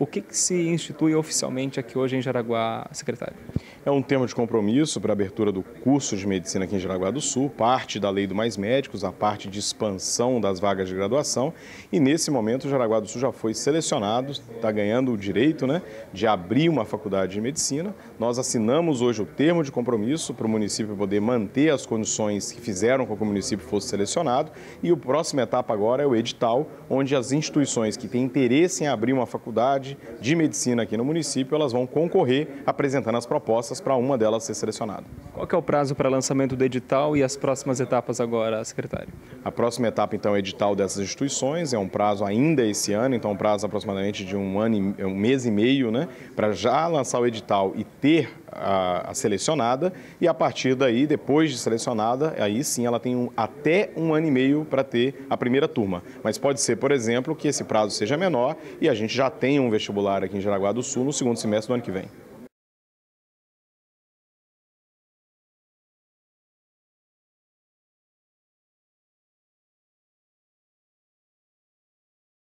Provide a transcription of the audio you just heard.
O que, que, se institui oficialmente aqui hoje em Jaraguá, secretário? É um tema de compromisso para a abertura do curso de medicina aqui em Jaraguá do Sul, parte da Lei do Mais Médicos, a parte de expansão das vagas de graduação. E nesse momento, o Jaraguá do Sul já foi selecionado, está ganhando o direito né, de abrir uma faculdade de medicina. Nós assinamos hoje o termo de compromisso para o município poder manter as condições que fizeram com que o município fosse selecionado. E a próxima etapa agora é o edital, onde as instituições que têm interesse em abrir uma faculdade, Faculdade de Medicina aqui no município, elas vão concorrer apresentando as propostas para uma delas ser selecionada. Qual é o prazo para lançamento do edital e as próximas etapas agora, secretário? A próxima etapa, então, é edital dessas instituições, é um prazo ainda esse ano, então um prazo aproximadamente de um, ano e, um mês e meio, né, para já lançar o edital e ter a, a, selecionada e a partir daí, depois de selecionada, aí sim ela tem um, até um ano e meio para ter a primeira turma. Mas pode ser, por exemplo, que esse prazo seja menor e a gente já tenha um vestibular aqui em Jaraguá do Sul no segundo semestre do ano que vem.